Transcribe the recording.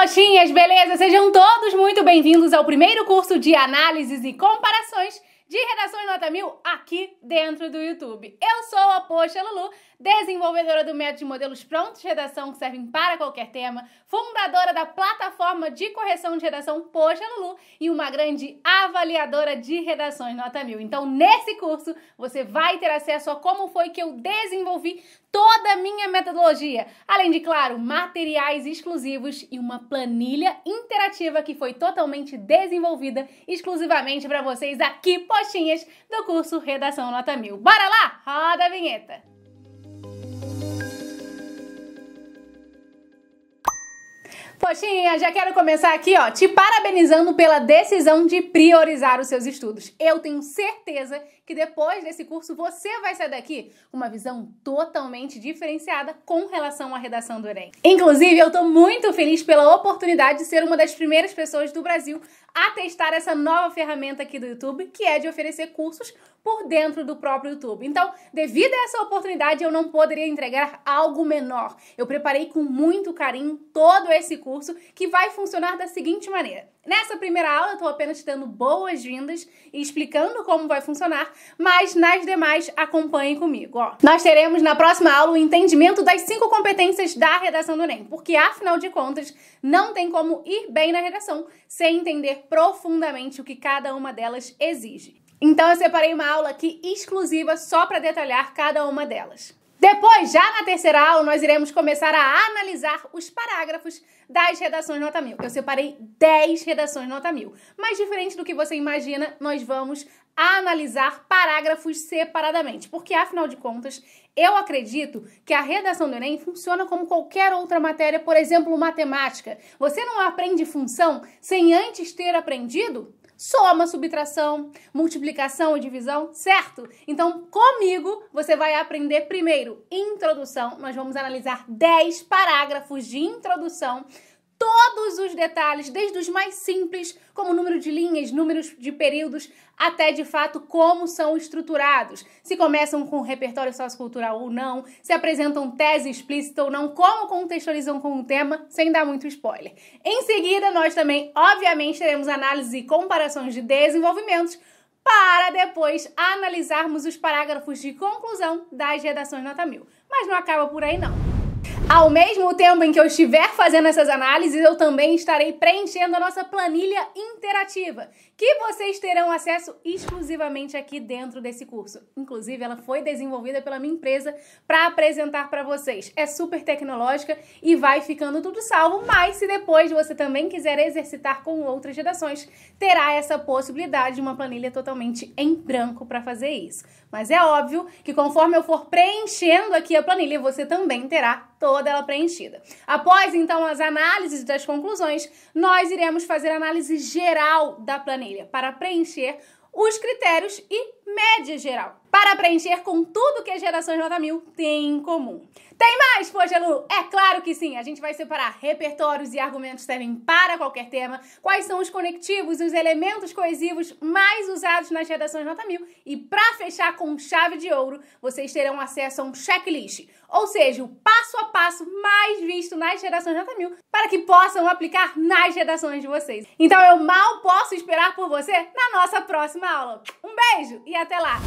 motinhas, beleza? Sejam todos muito bem-vindos ao primeiro curso de análises e comparações de Redações Nota Mil aqui dentro do YouTube. Eu sou a Poxa Lulu, desenvolvedora do método de modelos prontos de redação que servem para qualquer tema, fundadora da plataforma de correção de redação Poxa Lulu e uma grande avaliadora de Redações Nota Mil. Então, nesse curso, você vai ter acesso a como foi que eu desenvolvi toda a minha metodologia, além de, claro, materiais exclusivos e uma planilha interativa que foi totalmente desenvolvida exclusivamente para vocês aqui, Poxa postinhas do curso Redação Nota 1000. Bora lá? Roda a vinheta! Poxinha, já quero começar aqui, ó, te parabenizando pela decisão de priorizar os seus estudos. Eu tenho certeza que depois desse curso você vai sair daqui com uma visão totalmente diferenciada com relação à redação do Enem. Inclusive, eu tô muito feliz pela oportunidade de ser uma das primeiras pessoas do Brasil a testar essa nova ferramenta aqui do YouTube, que é de oferecer cursos por dentro do próprio YouTube. Então, devido a essa oportunidade, eu não poderia entregar algo menor. Eu preparei com muito carinho todo esse curso curso que vai funcionar da seguinte maneira. Nessa primeira aula, eu estou apenas te dando boas-vindas e explicando como vai funcionar, mas nas demais, acompanhe comigo. Ó. Nós teremos na próxima aula o entendimento das cinco competências da redação do Enem, porque afinal de contas, não tem como ir bem na redação sem entender profundamente o que cada uma delas exige. Então, eu separei uma aula aqui exclusiva só para detalhar cada uma delas. Depois, já na terceira aula, nós iremos começar a analisar os parágrafos das redações nota mil. Eu separei 10 redações nota mil, mas diferente do que você imagina, nós vamos analisar parágrafos separadamente, porque afinal de contas, eu acredito que a redação do Enem funciona como qualquer outra matéria, por exemplo, matemática. Você não aprende função sem antes ter aprendido soma, subtração, multiplicação e divisão, certo? Então, comigo, você vai aprender primeiro introdução. Nós vamos analisar 10 parágrafos de introdução todos os detalhes, desde os mais simples, como número de linhas, números de períodos, até de fato como são estruturados. Se começam com repertório sociocultural ou não, se apresentam tese explícita ou não, como contextualizam com o tema, sem dar muito spoiler. Em seguida, nós também, obviamente, teremos análise e comparações de desenvolvimentos para depois analisarmos os parágrafos de conclusão das redações nota 1000. Mas não acaba por aí não. Ao mesmo tempo em que eu estiver fazendo essas análises, eu também estarei preenchendo a nossa planilha interativa, que vocês terão acesso exclusivamente aqui dentro desse curso. Inclusive, ela foi desenvolvida pela minha empresa para apresentar para vocês. É super tecnológica e vai ficando tudo salvo, mas se depois você também quiser exercitar com outras redações, terá essa possibilidade de uma planilha totalmente em branco para fazer isso. Mas é óbvio que conforme eu for preenchendo aqui a planilha, você também terá toda ela preenchida. Após então as análises das conclusões, nós iremos fazer análise geral da planilha para preencher os critérios e média geral para preencher com tudo que as gerações nota 1000 têm em comum. Tem mais, Pogelu? É claro que sim! A gente vai separar repertórios e argumentos servem para qualquer tema, quais são os conectivos, os elementos coesivos mais usados nas redações nota 1000 e para fechar com chave de ouro, vocês terão acesso a um checklist, ou seja, o passo a passo mais visto nas redações nota 1000 para que possam aplicar nas redações de vocês. Então eu mal posso esperar por você na nossa próxima aula. Um beijo e até lá!